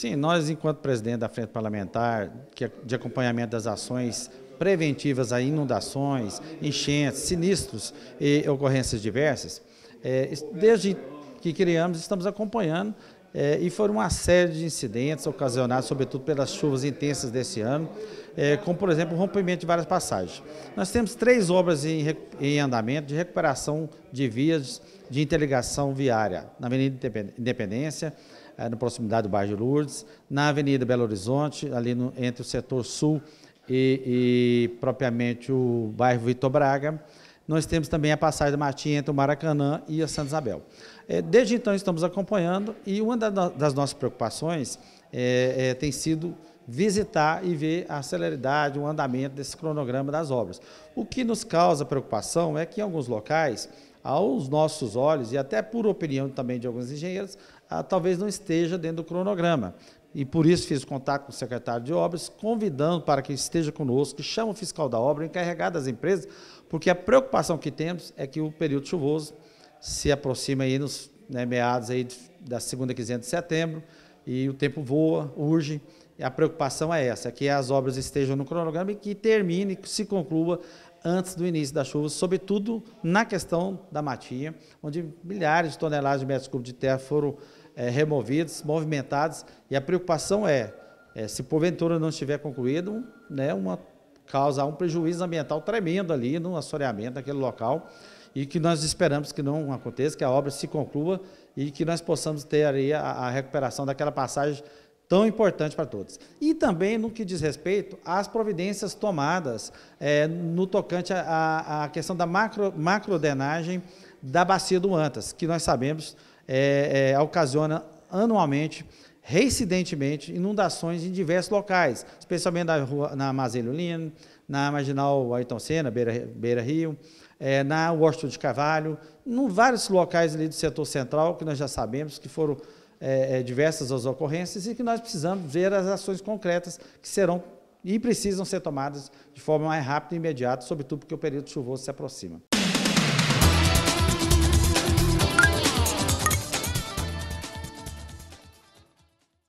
Sim, nós, enquanto presidente da Frente Parlamentar é de acompanhamento das ações preventivas a inundações, enchentes, sinistros e ocorrências diversas, é, desde que criamos e estamos acompanhando. É, e foram uma série de incidentes ocasionados, sobretudo pelas chuvas intensas desse ano, é, como, por exemplo, o rompimento de várias passagens. Nós temos três obras em, em andamento de recuperação de vias de interligação viária na Avenida Independência, é, na proximidade do bairro de Lourdes, na Avenida Belo Horizonte, ali no, entre o setor sul e, e propriamente o bairro Vitor Braga nós temos também a passagem da Martinha entre o Maracanã e a Santa Isabel. É, desde então estamos acompanhando e uma da, das nossas preocupações é, é tem sido visitar e ver a celeridade, o andamento desse cronograma das obras. O que nos causa preocupação é que em alguns locais, aos nossos olhos, e até por opinião também de alguns engenheiros, ah, talvez não esteja dentro do cronograma. E por isso fiz contato com o secretário de obras, convidando para que esteja conosco, que chama o fiscal da obra, encarregado das empresas, porque a preocupação que temos é que o período chuvoso se aproxima aí nos né, meados aí da segunda quinzena de setembro, e o tempo voa, urge. E A preocupação é essa, que as obras estejam no cronograma e que termine, que se conclua antes do início da chuva, sobretudo na questão da matinha, onde milhares de toneladas de metros cúbicos de terra foram é, removidos, movimentados, e a preocupação é, é se porventura não estiver concluído, né, uma, causa um prejuízo ambiental tremendo ali no assoreamento daquele local e que nós esperamos que não aconteça, que a obra se conclua e que nós possamos ter aí a, a recuperação daquela passagem tão importante para todos. E também no que diz respeito às providências tomadas é, no tocante à questão da macro, drenagem da bacia do Antas, que nós sabemos é, é, ocasiona anualmente, reincidentemente, inundações em diversos locais, especialmente na, rua, na Mazelho Lino, na Marginal Ayrton Senna, Beira, Beira Rio, é, na Washington de Carvalho, em vários locais ali do setor central que nós já sabemos que foram é, é, diversas as ocorrências e que nós precisamos ver as ações concretas que serão e precisam ser tomadas de forma mais rápida e imediata, sobretudo porque o período chuvoso se aproxima.